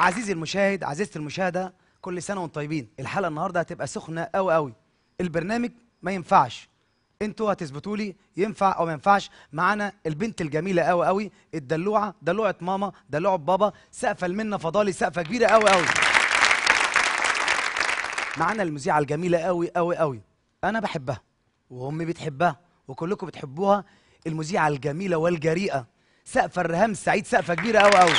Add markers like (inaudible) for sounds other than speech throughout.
عزيزي المشاهد عزيزتي المشاهده كل سنه وانتم طيبين الحلقه النهارده هتبقى سخنه قوي قوي البرنامج ما ينفعش انتوا هتثبتوا لي ينفع او ما ينفعش معانا البنت الجميله قوي قوي الدلوعه دلوعه ماما دلوعه بابا سقفه المنه فضالي سقفه كبيره قوي قوي معانا المذيعه الجميله قوي قوي قوي انا بحبها وامي بتحبها وكلكم بتحبوها المذيعه الجميله والجريئه سقفه الرهام سعيد سقفه كبيره قوي قوي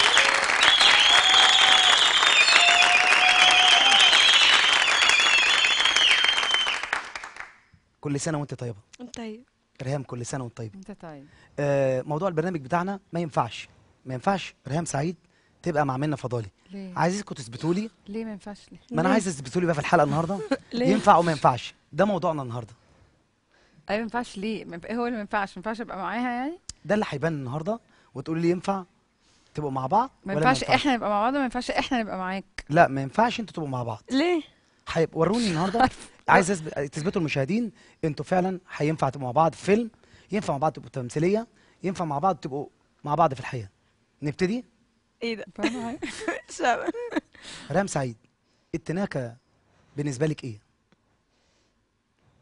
كل سنه وانت طيبه انت طيب ريهام كل سنه وانت طيبه انت طيب آه موضوع البرنامج بتاعنا ما ينفعش ما ينفعش ريهام سعيد تبقى مع منى فضالي ليه عايزكم تثبتوا لي ليه ما ينفعش ليه ما انا عايز تثبتوا لي بقى في الحلقه النهارده (laughs) ليه ينفع وما ينفعش ده موضوعنا النهارده ايوه ما ينفعش ليه ما هو اللي ما ينفعش ما ينفعش ابقى معاها يعني ده اللي هيبان النهارده وتقولي لي ينفع تبقوا مع بعض ما ينفعش احنا نبقى مع بعض ما ينفعش احنا نبقى معاك لا ما ينفعش انتوا تبقوا مع بعض ليه هيبقى وروني النهارده (laughs) عايز تثبتوا للمشاهدين انتوا فعلا هينفع تبقوا مع بعض في فيلم ينفع مع بعض تبقوا تمثيليه ينفع مع بعض تبقوا مع بعض في الحقيقه نبتدي ايه ده (laughs) رام سعيد التناكه بالنسبه لك ايه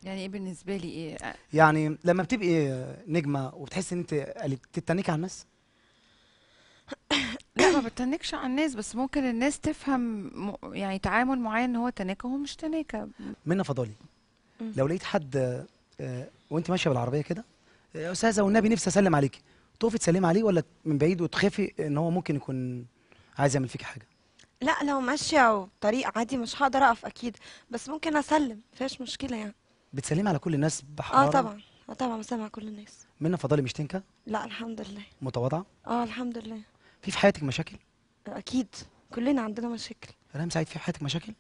يعني ايه بالنسبه لي ايه يعني لما بتبقي نجمه وبتحسي ان انت تتنكي على الناس ما بتنكش على الناس بس ممكن الناس تفهم يعني تعامل معين ان هو تناكه وهو مش تناكه منى فضالي لو لقيت حد آه، وانت ماشيه بالعربيه كده يا آه، استاذه والنبي نفسي اسلم عليكي تقفي تسلمي عليه ولا من بعيد وتخافي ان هو ممكن يكون عايز يعمل فيكي حاجه لا لو ماشيه وطريق عادي مش هقدر اقف اكيد بس ممكن اسلم مفيهاش مشكله يعني بتسلمي على كل الناس بحراره اه طبعا اه طبعا بسلم على كل الناس منى فضالي مش تنكه لا الحمد لله متواضعه اه الحمد لله في في حياتك مشاكل؟ اكيد كلنا عندنا مشاكل ريهام سعيد في حياتك مشاكل؟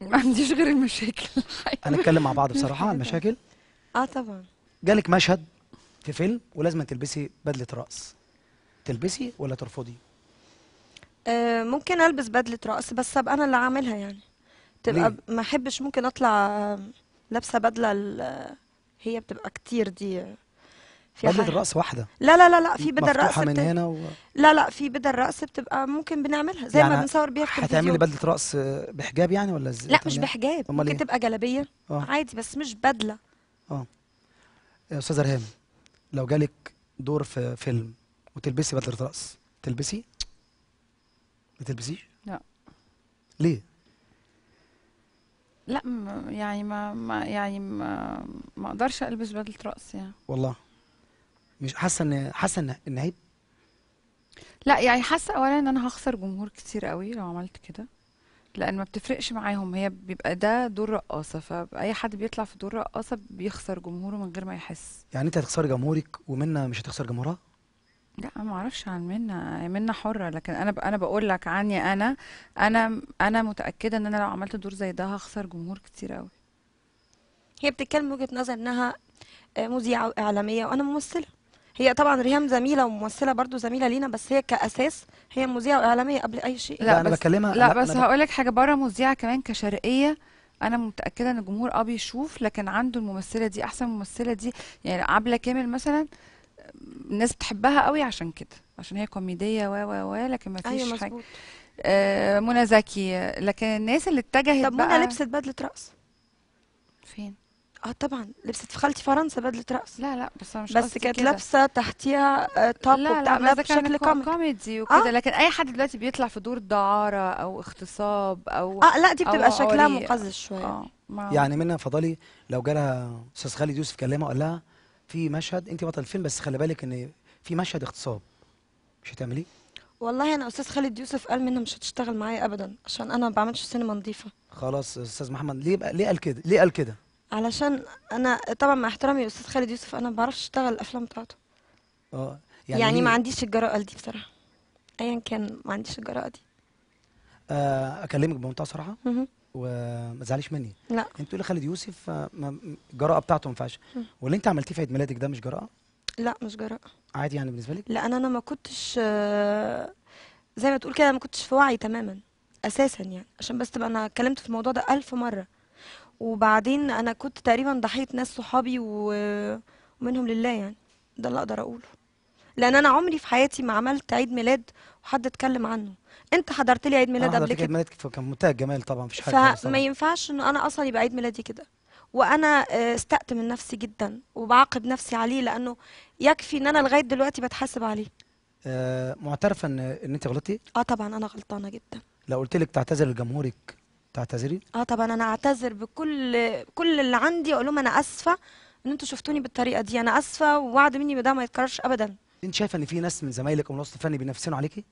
ما عنديش غير المشاكل هنتكلم (laughs) مع بعض بصراحه عن المشاكل اه طبعا جالك مشهد في فيلم ولازم تلبسي بدله رقص تلبسي ولا ترفضي؟ آه ممكن البس بدله رقص بس ابقى انا اللي عاملها يعني تبقى ليه؟ ما احبش ممكن اطلع لابسه بدله هي بتبقى كتير دي في بدلة الرأس واحدة لا لا لا لا في بدل رقص من هنا و... لا لا في بدل رقص بتبقى ممكن بنعملها زي يعني ما بنصور بيها في هتعملي بدلة رقص بحجاب يعني ولا ازاي؟ لا مش بحجاب ممكن إيه؟ تبقى جلابية أوه. عادي بس مش بدلة اه يا استاذة ريهام لو جالك دور في فيلم وتلبسي بدلة رقص تلبسي؟ ما تلبسيش؟ لا ليه؟ لا يعني ما, ما يعني ما ما اقدرش البس بدله رقص يعني والله مش حاسه ان حاسه ان هي لا يعني حاسه اولا ان انا هخسر جمهور كتير قوي لو عملت كده لان ما بتفرقش معاهم هي بيبقى ده دور رقاصه فاي حد بيطلع في دور رقاصه بيخسر جمهوره من غير ما يحس يعني انت هتخسري جمهورك ومنا مش هتخسر جمهورها لا ما اعرفش عن منا منا حره لكن انا انا بقول لك عني انا انا انا متاكده ان انا لو عملت دور زي ده هخسر جمهور كتير قوي هي بتتكلم وجهه نظر انها مذيعه اعلاميه وانا ممثله هي طبعا ريهام زميله وممثله برضو زميله لينا بس هي كاساس هي مذيعه واعلاميه قبل اي شيء لا, لا انا بكلمها لا, لا بس هقول لك حاجه بره مذيعه كمان كشرقيه انا متاكده ان الجمهور اه بيشوف لكن عنده الممثله دي احسن ممثله دي يعني عبله كامل مثلا الناس بتحبها قوي عشان كده عشان هي كوميديه و و و لكن ما أيوة، فيش أيوة حاجه آه منى زكي لكن الناس اللي اتجهت طب منى لبست بدله رقص فين اه طبعا لبست في خالتي فرنسا بدله رقص لا لا بس انا مش بس كانت لابسه تحتيها توب آه، لا بشكل كوميدي كوميدي وكده آه؟ لكن اي حد دلوقتي بيطلع في دور دعاره او اغتصاب او اه لا دي بتبقى شكلها مقزز شويه آه. يعني منى فضلي لو جالها استاذ خالد يوسف كلمها قال لها في مشهد انت بطل الفيلم بس خلي بالك ان في مشهد اغتصاب مش هتعمليه؟ والله انا استاذ خالد يوسف قال منه مش هتشتغل معايا ابدا عشان انا ما بعملش سينما نظيفه خلاص استاذ محمد ليه بقى ليه قال كده؟ ليه قال كده؟ علشان انا طبعا مع احترامي لاستاذ خالد يوسف انا ما بعرفش اشتغل الافلام بتاعته اه يعني, يعني ما عنديش الجراءه دي بصراحه ايا كان ما عنديش الجراءه دي آه، اكلمك بمنتهى الصراحه وما تزعليش مني لا انت يعني تقولي خالد يوسف الجراءه آه، بتاعته ما ينفعش واللي انت عملتيه في عيد ميلادك ده مش جراءه لا مش جراءه عادي يعني بالنسبه لك لا انا انا ما كنتش آه، زي ما تقول كده ما كنتش في وعي تماما اساسا يعني عشان بس تبقى انا اتكلمت في الموضوع ده ألف مره وبعدين انا كنت تقريبا ضحيه ناس صحابي ومنهم لله يعني ده اللي اقدر اقوله لان انا عمري في حياتي ما عملت عيد ميلاد وحد اتكلم عنه انت حضرت لي عيد ميلاد قبل كده عيد ميلاد كان منتهى الجمال طبعا مفيش حاجه فما ينفعش ان انا اصلا يبقى عيد ميلادي كده وانا آه، استقت من نفسي جدا وبعاقب نفسي عليه لانه يكفي ان انا لغايه دلوقتي بتحاسب عليه آه، معترفه ان انت غلطتي اه طبعا انا غلطانه جدا لو قلت لك تعتذر لجمهورك تعتذري؟ اه طبعا انا اعتذر بكل كل اللي عندي اقول لهم انا اسفه ان انتوا شفتوني بالطريقه دي انا اسفه ووعد مني ده ما يتكررش ابدا انت شايفه ان في ناس من زمايلك او من الوسط الفني بينافسينوا عليكي؟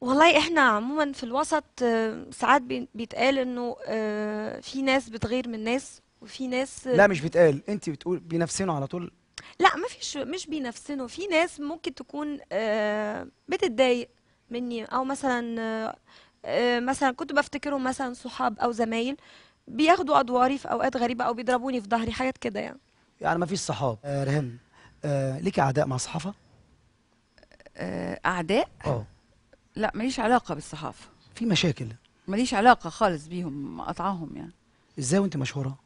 والله احنا عموما في الوسط آه، ساعات بيتقال انه آه، في ناس بتغير من ناس وفي ناس آه، لا مش بيتقال انت بتقول بينافسينوا على طول لا ما فيش مش بينافسنوا في ناس ممكن تكون بتتضايق مني او مثلا آه، مثلا كنت بفتكرهم مثلا صحاب او زمايل بياخدوا ادواري في اوقات غريبه او بيضربوني في ظهري حاجات كده يعني يعني ما فيش صحاب آه رهام آه ليك اعداء مع الصحافه آه اعداء اه لا ماليش علاقه بالصحافه في مشاكل ماليش علاقه خالص بيهم مقطعاهم يعني ازاي وانت مشهوره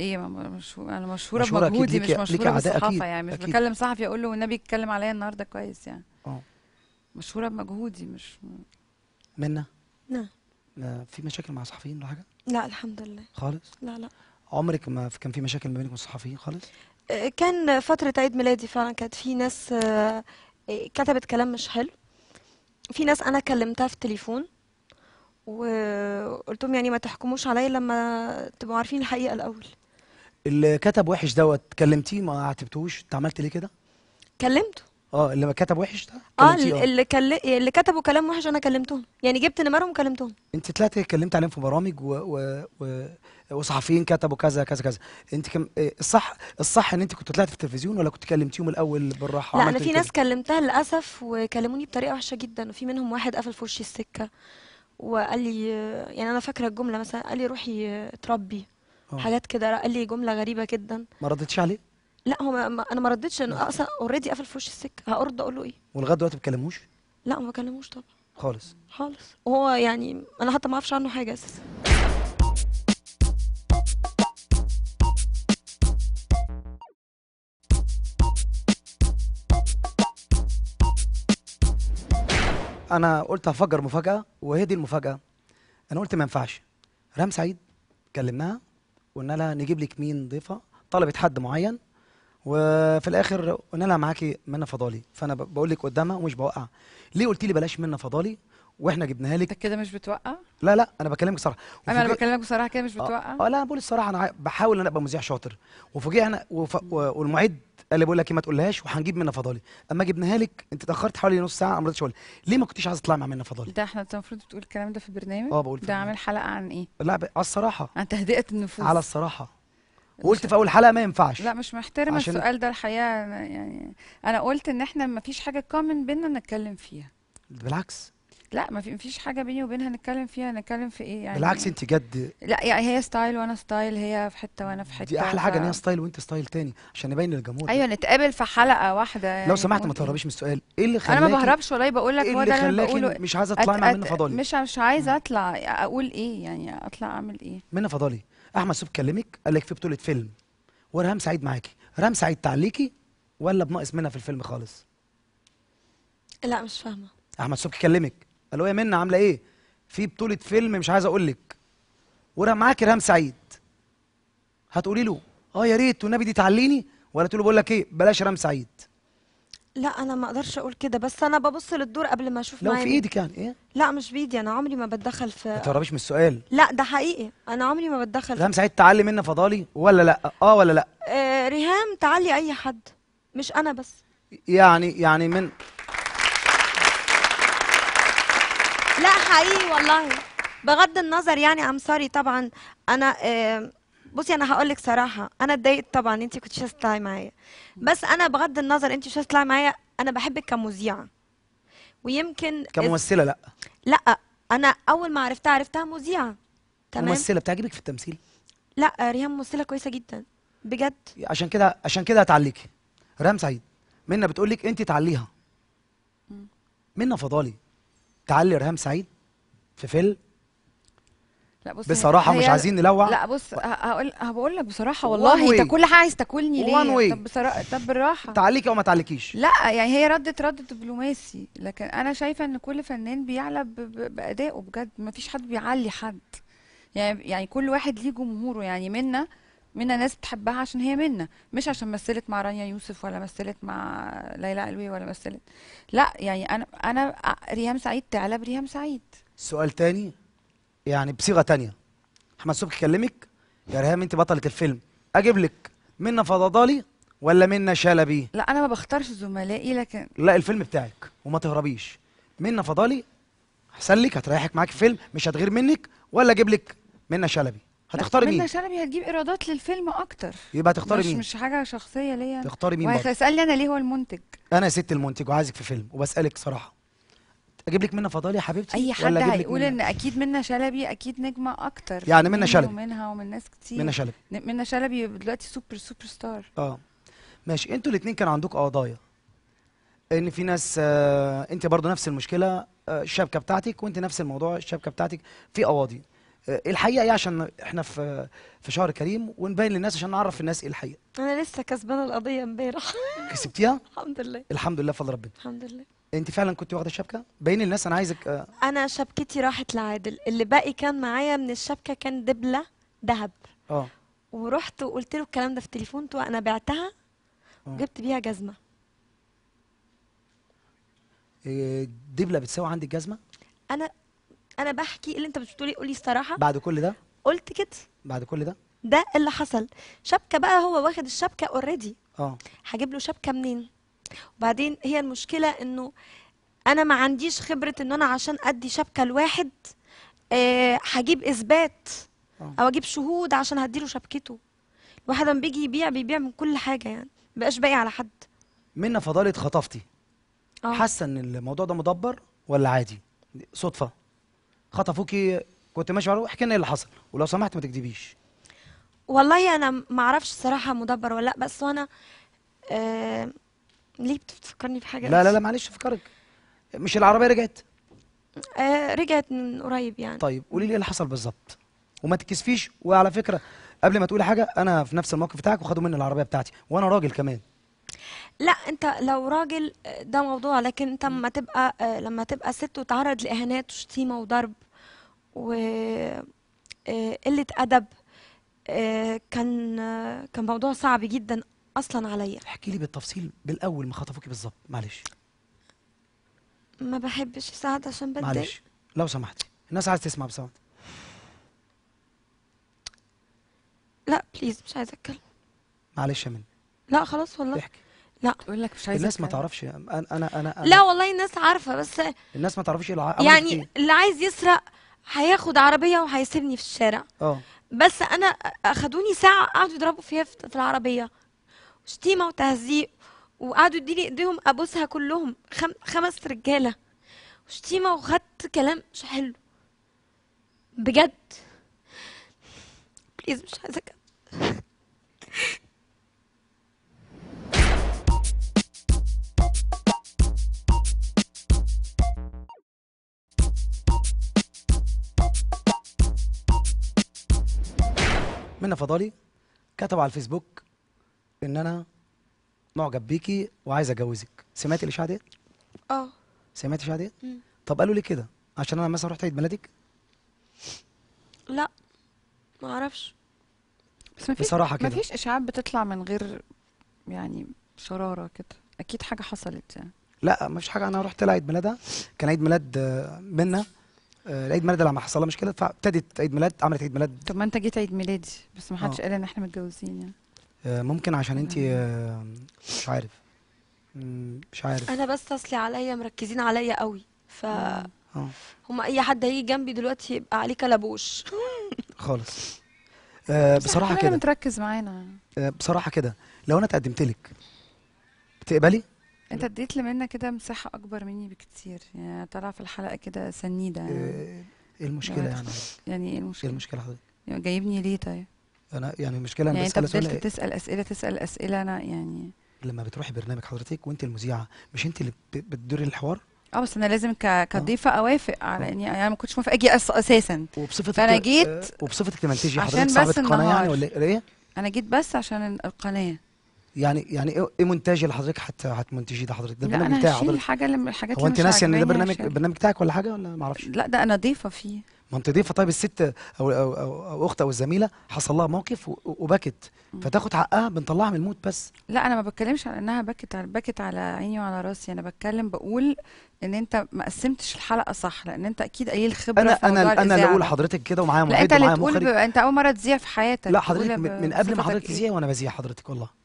ايه مش انا مشهوره, مشهورة بمجهودي مش مشهوره بالصحافه أكيد. يعني مش أكيد. بكلم صحفي اقول له والنبي اتكلم عليا النهارده كويس يعني اه مشهوره بمجهودي مش منا نعم آه، في مشاكل مع صحفيين ولا حاجه لا الحمد لله خالص لا لا عمرك ما كان في مشاكل ما بينك وبين الصحفيين خالص آه، كان فتره عيد ميلادي فعلا كانت في ناس آه، كتبت كلام مش حلو في ناس انا كلمتها في التليفون وقلت لهم يعني ما تحكموش عليا لما تبقوا عارفين الحقيقه الاول اللي كتب وحش دوت كلمتيه ما عاتبتوش انت عملت ليه كده كلمته اه اللي كتب وحش ده اه, اه. اللي كان اللي كتبوا كلام وحش انا كلمتهم يعني جبت نمرهم وكلمتهم. انت طلعت اتكلمت عليهم في برامج و... و... و... وصحفيين كتبوا كذا كذا كذا انت كم الصح الصح ان انت كنت طلعت في التلفزيون ولا كنت كلمتيهم الاول بالراحه لا انا في إيه ناس كلمتها للاسف وكلموني بطريقه وحشه جدا وفي منهم واحد قفل في وشي السكه وقال لي يعني انا فاكره الجمله مثلا قال لي روحي اتربي اه. حاجات كده قال لي جمله غريبه جدا ما ردتش عليه لا هو انا ما ردتش انا اصلا اوريدي قافل في وش السكه هرد اقول له ايه ولغايه دلوقتي ما بتكلموش لا ما بكلموش طبعا خالص خالص وهو يعني انا حتى ما اعرفش عنه حاجه اساسا انا قلت هفجر مفاجاه وهي دي المفاجاه انا قلت ما ينفعش رام سعيد كلمناها وقلنا لها نجيب لك مين ضيفه طلبت حد معين وفي الاخر قلنا لها معاكي منى فضالي فانا بقول لك قدامها ومش بوقع ليه قلت لي بلاش منى فضالي واحنا جبناها لك انت كده مش بتوقع لا لا انا بكلمك صراحه انا انا بكلمك بصراحه كده مش بتوقع اه, آه، لا انا بقول الصراحه انا بحاول ان انا ابقى مذيع شاطر وفوجئنا وف... والمعد قال لي بقول لك إيه، ما تقولهاش وهنجيب منى فضالي اما جبناها لك انت اتاخرت حوالي نص ساعه ما رضيتش اقول ليه ما كنتيش عايزه تطلعي مع منى فضالي ده احنا المفروض بتقول الكلام ده في البرنامج اه بقول ده عامل حلقه عن ايه لا ب... على الصراحه عن تهدئه النفوس على الصراحه وقلت في اول حلقه ما ينفعش لا مش محترمه عشان... السؤال ده الحقيقه أنا يعني انا قلت ان احنا ما فيش حاجه كومن بيننا نتكلم فيها بالعكس لا ما في حاجه بيني وبينها نتكلم فيها نتكلم في ايه يعني بالعكس انت جد لا يعني هي ستايل وانا ستايل هي في حته وانا في حته دي احلى حاجه ف... ان هي ستايل وانت ستايل تاني عشان نبين للجمهور ايوه نتقابل في حلقه واحده يعني لو سمحت ما تهربيش من السؤال ايه اللي خلاك انا ما بهربش والله بقول لك إيه هو ده اللي خلاكي مش عايزه اطلع أت... أت... منه فضالي مش مش عايزه اطلع اقول ايه يعني اطلع اعمل ايه منه فضالي احمد صبحي كلمك قال لك في بطوله فيلم ورهام سعيد معاكي رهام سعيد تعليقي ولا بناقص منها في الفيلم خالص لا مش فاهمه احمد صبحي كلمك قال له يا منى عامله ايه في بطوله فيلم مش عايز اقول لك ورهام معاكي رهام سعيد هتقولي له اه يا ريت والنبي دي تعليني ولا تقول له بقول لك ايه بلاش رهام سعيد لا انا ما اقدرش اقول كده بس انا ببص للدور قبل ما اشوف لو في ايدك يعني ايه لا مش بايدي انا عمري ما بتدخل في ما تهربيش من السؤال لا ده حقيقي انا عمري ما بتدخل في سعيد تعلي منا فضالي ولا لا اه ولا لا آه ريهام تعلي اي حد مش انا بس يعني يعني من لا حقيقي والله بغض النظر يعني ام سوري طبعا انا آه بصي انا هقول لك صراحه انا اتضايقت طبعا انت كنتش هتطلعي معايا بس انا بغض النظر انت مش هتطلعي معايا انا بحبك كمذيعه ويمكن كممثله لا لا انا اول ما عرفتها عرفتها مذيعه تمام ممثله بتعجبك في التمثيل لا ريهام ممثله كويسه جدا بجد عشان كده عشان كده هتعليكي ريهام سعيد منى بتقول لك انت تعليها منى فضالي تعلي ريهام سعيد في فيلم لا بص بصراحه مش عايزين نلوع لا بص هقول هقول لك بصراحه والله انت كل حاجه عايز تاكلني ليه وي طب بصراحه طب بالراحه تعليكي او ما تعليكيش لا يعني هي ردت رد دبلوماسي لكن انا شايفه ان كل فنان بيعلى بادائه بجد ما فيش حد بيعلي حد يعني يعني كل واحد ليه جمهوره يعني منا منا ناس بتحبها عشان هي منا مش عشان مثلت مع رانيا يوسف ولا مثلت مع ليلى علوي ولا مثلت لا يعني انا انا آه، ريهام سعيد تعلى بريهام سعيد سؤال تاني يعني بصيغه تانية احمد صبحي يكلمك يا ريهام انت بطله الفيلم اجيب لك منا فضضالي ولا منا شلبي لا انا ما بختارش زملائي لكن لا الفيلم بتاعك وما تهربيش منا فضالي احسن لك هتريحك معاك الفيلم مش هتغير منك ولا اجيب لك منا شلبي هتختاري مين؟ منى شلبي هتجيب ايرادات للفيلم اكتر يبقى هتختاري مين؟ مش حاجه شخصيه ليا تختاري مين؟ وهيسالني انا ليه هو المنتج؟ انا يا ست المنتج وعايزك في فيلم وبسالك صراحه اجيب لك منى فضالي يا حبيبتي اي حد هيقول ان اكيد منى شلبي اكيد نجمه اكتر يعني منى شلبي ومنها ومن ناس كتير منى شلبي منى شلبي دلوقتي سوبر سوبر ستار اه ماشي انتوا الاثنين كان عندكم قضايا ان في ناس آه انت برضو نفس المشكله آه الشبكه بتاعتك وانت نفس الموضوع الشبكه بتاعتك في قواضي آه الحقيقه ايه عشان احنا في في شهر كريم ونبين للناس عشان نعرف الناس ايه الحقيقه انا لسه كسبانه القضيه امبارح كسبتيها (laughs) الحمد لله الحمد لله فضل ربنا الحمد لله انت فعلا كنت واخده شبكه باين الناس انا عايزك أ... آه، انا شبكتي راحت لعادل اللي باقي كان معايا من الشبكه كان دبله ذهب اه ورحت وقلت له الكلام ده في تليفونته انا بعتها آه. وجبت بيها جزمه آه، دبله بتساوي عندك جزمه انا انا بحكي اللي انت بتقولي قولي الصراحه بعد كل ده قلت كده بعد كل ده ده اللي حصل شبكه بقى هو واخد الشبكه اوريدي اه هجيب له شبكه منين وبعدين هي المشكله انه انا ما عنديش خبره ان انا عشان ادي شبكه لواحد آه، هجيب آه اثبات او اجيب شهود عشان هديله شبكته الواحد لما بيجي يبيع بيبيع من كل حاجه يعني بقاش باقي على حد منا فضاله خطفتي آه. حاسه ان الموضوع ده مدبر ولا عادي صدفه خطفوكي كنت ماشي معاه احكي لنا ايه اللي حصل ولو سمحت ما تكذبيش والله انا ما اعرفش الصراحه مدبر ولا لا بس وانا آه ليه بتفكرني بحاجه لا لا لا معلش افكرك مش العربيه رجعت آه رجعت من قريب يعني طيب قولي لي ايه اللي حصل بالظبط وما تكسفيش وعلى فكره قبل ما تقولي حاجه انا في نفس الموقف بتاعك وخدوا مني العربيه بتاعتي وانا راجل كمان لا انت لو راجل ده موضوع لكن انت لما تبقى آه، لما تبقى ست وتعرض لاهانات وشتيمه وضرب و آه، قله ادب آه، كان كان موضوع صعب جدا اصلا عليا احكي لي بالتفصيل بالاول ما خطفوكي بالظبط معلش ما بحبش سعد عشان بدي معلش لو سمحتي الناس عايزه تسمع بصوت لا بليز مش عايزه اتكلم معلش يا منى لا خلاص والله احكي لا بقول لك مش عايزه الناس ما تعرفش انا انا انا لا والله الناس عارفه بس الناس ما تعرفش إيه الع... يعني اللي عايز يسرق هياخد عربيه وهيسيبني في الشارع اه بس انا اخدوني ساعه قعدوا يضربوا فيها في العربيه شتيمه وتهزيق وقعدوا يديلي ايديهم ابوسها كلهم خم... خمس رجاله وشتيمه وخدت كلام مش حلو بجد بليز مش عايزه كده منى فضالي كتب على الفيسبوك ان انا معجب بيكي وعايز اتجوزك سمعتي الاشاعه دي اه سمعتي الاشاعه دي طب قالوا لي كده عشان انا مثلا رحت عيد ميلادك لا ما اعرفش بس ما بصراحه كده فيش اشاعات بتطلع من غير يعني شراره كده اكيد حاجه حصلت يعني لا ما فيش حاجه انا رحت لها عيد ميلادها كان عيد ميلاد آه، منى آه، عيد ميلاد لما حصل لها مشكله فابتدت عيد ميلاد عملت عيد ميلاد طب ما انت جيت عيد ميلادي بس ما حدش آه. قال ان احنا متجوزين يعني آه، ممكن عشان انت آه، مش عارف مش عارف انا بس اصلي عليا مركزين عليا قوي ف آه. هم اي حد هيجي جنبي دلوقتي يبقى عليه كلبوش (laughs) خالص بصراحه كده متركز معانا بصراحه كده لو انا اتقدمت لك بتقبلي انت اديت لمنى كده مساحه اكبر مني بكتير يعني طالعه في الحلقه كده سنيده يعني ايه المشكله يعني, يعني يعني ايه المشكله ايه المشكله حضرتك يعني جايبني ليه طيب انا يعني المشكله يعني انت فضلت تسال اسئله تسال اسئله انا يعني لما بتروحي برنامج حضرتك وانت المذيعه مش انت اللي بتديري الحوار اه بس انا لازم آه. كضيفه اوافق على آه. اني يعني انا ما كنتش موافقه اجي اساسا وبصفتك فانا آه، جيت وبصفتك لما تيجي حضرتك صاحبه القناه يعني إيه؟ ولا ايه؟ انا جيت بس عشان القناه يعني يعني ايه, إيه مونتاج اللي حضرتك حتى هتمنتجيه ده حضرتك ده البرنامج بتاعي حضرتك لا انا الحاجه اللي الحاجات هو انت ناسي ان ده برنامج برنامج بتاعك ولا حاجه ولا ما اعرفش لا ده انا ضيفه فيه ما انت ضيفه طيب الست او او او, أو اخت او الزميله حصل لها موقف وبكت فتاخد حقها بنطلعها من الموت بس لا انا ما بتكلمش على انها بكت على بكت على عيني وعلى راسي انا بتكلم بقول ان انت ما قسمتش الحلقه صح لان انت اكيد قليل خبره انا في انا انا اللي اقول لحضرتك كده ومعايا محيط ومعايا مخرج لا انت اللي تقول انت اول مره تذيع في حياتك لا حضرتك من قبل ما حضرتك إيه؟ تذيع وانا بذيع حضرتك والله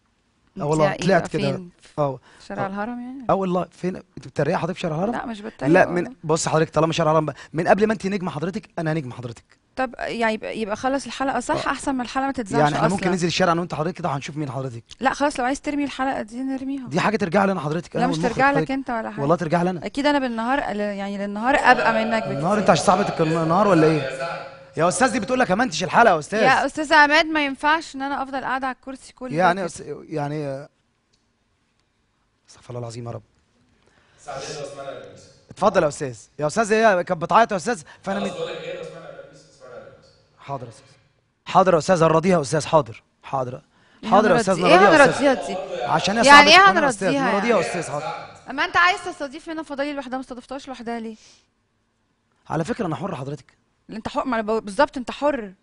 اه والله طلعت كده اه شارع آه. الهرم يعني اه والله فين انت بتريق حضرتك في شارع الهرم لا مش بتريق لا من بص حضرتك طالما شارع الهرم بقى من قبل ما انت نجمه حضرتك انا هنجم حضرتك طب يعني يبقى, يبقى خلص الحلقه صح آه. احسن من الحلقه ما تتذاعش يعني احنا ممكن ننزل الشارع انا وانت حضرتك كده وهنشوف مين حضرتك لا خلاص لو عايز ترمي الحلقه دي نرميها دي حاجه ترجع لنا حضرتك لا مش ترجع لك انت ولا حاجه والله ترجع لنا اكيد انا بالنهار يعني للنهار ابقى منك بكتير النهار انت عشان صاحبتك النهار ولا ايه يا استاذ دي بتقول لك ما انتش الحلقه يا استاذ يا استاذ عماد ما ينفعش ان انا افضل قاعده على الكرسي كل يعني أس... يعني استغفر الله العظيم يا رب اتفضل يا استاذ يا استاذ هي كانت بتعيط يا استاذ فانا مد... حاضر يا استاذ حاضر يا استاذ راضيها يا استاذ حاضر حاضر حاضر يا استاذ راضيها ايه هنرضيها دي عشان يعني ايه هنرضيها راضيها يا يعني؟ استاذ حاضر اما انت عايز تستضيف هنا فضائل لوحدها ما استضفتهاش لوحدها ليه على فكره انا حر حضرتك اللي انت حر ما انا بالظبط انت حر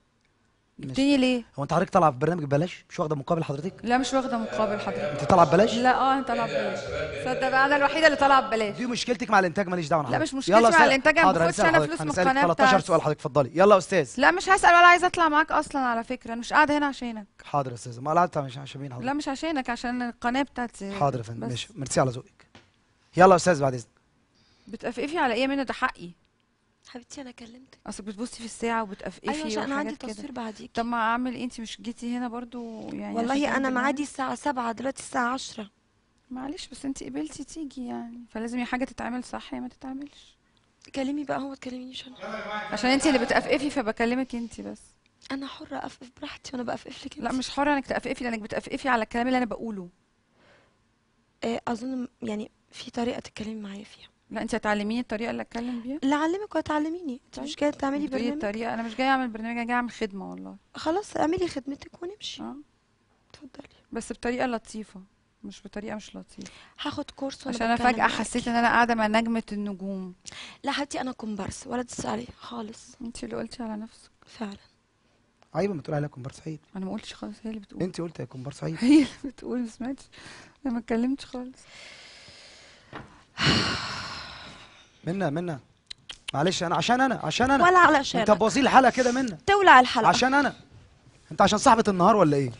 جبتني ليه؟ هو انت حضرتك طالعه في برنامج ببلاش؟ مش واخده مقابل حضرتك؟ لا مش واخده مقابل حضرتك انت طالعه ببلاش؟ لا اه انا طالعه ببلاش صدق انا الوحيده اللي طالعه ببلاش دي مشكلتك مع الانتاج ماليش دعوه لا مش مشكلتي مع الانتاج انا ما باخدش انا فلوس من القناه 13 سؤال حضرتك اتفضلي يلا يا استاذ لا مش هسال ولا عايزه اطلع معاك اصلا على فكره انا مش قاعده هنا عشانك حاضر يا استاذ ما قعدت عشان مين حضرتك لا مش عشانك عشان القناه بتاعتي حاضر يا فندم ماشي ميرسي على ذوقك يلا يا استاذ بعد اذنك بتقفقفي على ايه منه ده حقي حبيبتي انا كلمتك اصل بتبصي في الساعه وبتقفقفي إيه ايوه عشان انا عندي تصوير بعديكي طب ما اعمل ايه انت مش جيتي هنا برضو يعني والله انا معادي الساعه 7 دلوقتي الساعه 10 معلش بس انت قبلتي تيجي يعني فلازم يا حاجه تتعمل صح يا ما تتعملش كلمي بقى هو ما تكلمينيش انا عشان انت اللي بتقفقفي فبكلمك انت بس انا حره اقفف براحتي وانا بقفف لك لا مش حره انك تقفقفي لانك بتقفقفي على الكلام اللي انا بقوله آه، اظن يعني في طريقه تتكلمي معايا فيها لا انت هتعلميني الطريقه اللي اتكلم بيها لا اعلمك وتعلميني انت مش جايه تعملي برنامج برنامج الطريقه انا مش جايه اعمل برنامج انا جايه اعمل خدمه والله خلاص اعملي خدمتك ونمشي اه اتفضلي بس بطريقه لطيفه مش بطريقه مش لطيفه هاخد كورس عشان انا فجاه حسيت ان انا قاعده مع نجمه النجوم لا حتي انا كومبارس ولا تسالي خالص انت اللي قلتي على نفسك فعلا عيب أيوة، ما تقول عليها كومبارس عيب انا ما قلتش خالص هي اللي بتقول انت قلت يا كومبارس عيب هي اللي بتقول ما سمعتش انا ما اتكلمتش خالص (sighs) منا منا معلش انا عشان انا عشان انا ولا علشان انت بوظي الحلقه كده منا تولع الحلقه عشان انا انت عشان صاحبه النهار ولا ايه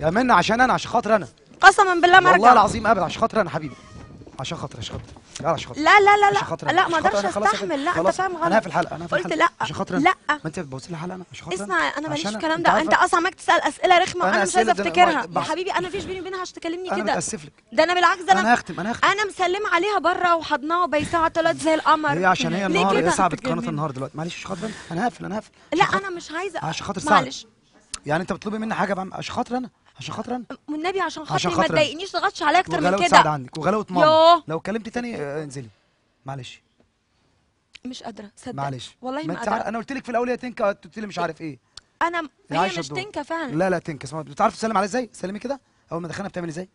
يا منا عشان انا عشان خاطر انا قسما بالله ما والله العظيم ابدا عشان خاطر انا حبيبي عشان خاطر عشان خاطر لا لا لا لا لا لا لا ما اقدرش استحمل لا انت فاهم غلط انا في الحلقه انا في الحلقه قلت لا عشان خاطر لا ما انت بتبص لي الحلقه انا عشان خاطر اسمع انا ماليش الكلام ده انت اصلا عمال تسال اسئله رخمه وانا مش عايزه افتكرها يا حبيبي انا مفيش بيني وبينها عشان تكلمني كده انا متاسف لك ده انا بالعكس انا هختم انا هختم انا مسلم عليها بره وحضناها وبيساها طلعت زي القمر هي عشان هي النهار هي صعبت قناه النهار دلوقتي معلش عشان خاطر انا هقفل انا هقفل لا انا مش عايزه عشان خاطر معلش يعني انت بتطلبي مني حاجه عشان خاطر انا عشان انا والنبي عشان خاطري ما تضايقنيش تغطش عليا اكتر من كده سعد عندك وغلاوه ماما لو اتكلمتي تاني آه، انزلي معلش مش قادره صدق معلش والله ما قادره انا قلت لك في الاول يا تنكا قلت لي مش إيه؟ عارف ايه انا هي مش تنكا فعلا لا لا تنكا اسمها بتعرف تسلم عليا ازاي سلمي كده اول ما دخلنا بتعمل ازاي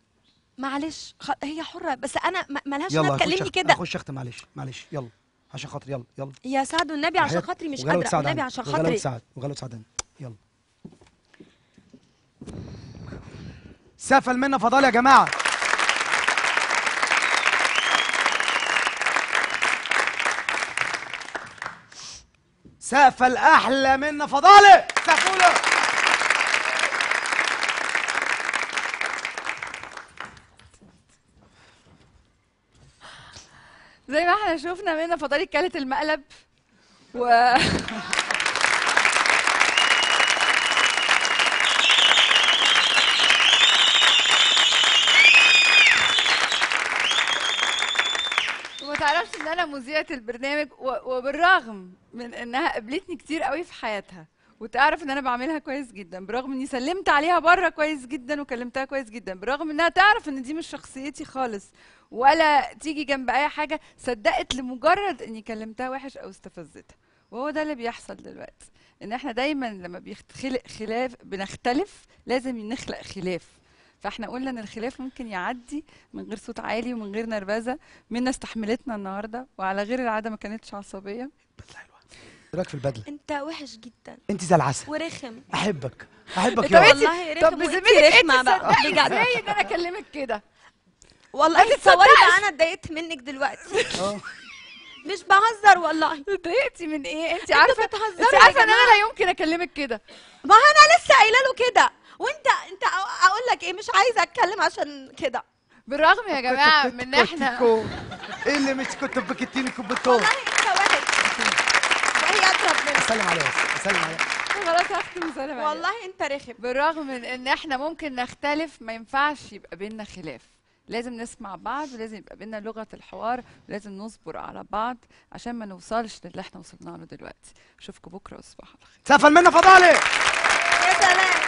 معلش خ... هي حره بس انا مالهاش ما تكلمني كده خش اختي معلش معلش يلا عشان خاطري يلا يلا يا سعد والنبي عشان خاطري مش قادره والنبي عشان خاطري وغلاوه سعد وغلاوه سعد يلا سافل منا فضال يا جماعه سافل احلى منا فضاله سقفوله زي ما احنا شفنا منا فضاله كلت المقلب و (laughs) انا مذيعه البرنامج وبالرغم من انها قابلتني كتير قوي في حياتها وتعرف ان انا بعملها كويس جدا برغم اني سلمت عليها بره كويس جدا وكلمتها كويس جدا برغم انها تعرف ان دي مش شخصيتي خالص ولا تيجي جنب اي حاجه صدقت لمجرد اني كلمتها وحش او استفزتها وهو ده اللي بيحصل دلوقتي ان احنا دايما لما بيخلق خلاف بنختلف لازم نخلق خلاف فاحنا قلنا ان الخلاف ممكن يعدي من غير صوت عالي ومن غير نرفزه منا استحملتنا النهارده وعلى غير العاده ما كانتش عصبيه بدله حلوه إيه رايك في البدله انت وحش جدا انت زي العسل ورخم احبك احبك يا والله رخم طب بذمتك انت بقى بجد ازاي ان انا (laughs) اكلمك كده والله تصوري انا اتضايقت منك دلوقتي آه. (laughs) مش بهزر والله ضايقتي من ايه انت عارفه انت عارفه ان انا لا يمكن اكلمك كده ما انا لسه قايله له كده وانت انت اقول لك ايه مش عايزه اتكلم عشان كده بالرغم يا جماعه من احنا ايه اللي مش كنت بكتيني كوبتون والله انت واحد وهي ربنا سلم عليها سلم عليها خلاص هختم سلام والله انت رخم بالرغم من ان احنا ممكن نختلف ما ينفعش يبقى بينا خلاف لازم نسمع بعض ولازم يبقى بينا لغه الحوار ولازم نصبر على بعض عشان ما نوصلش للي احنا وصلنا له دلوقتي اشوفكم بكره على خير سقفا منا فضالك يا سلام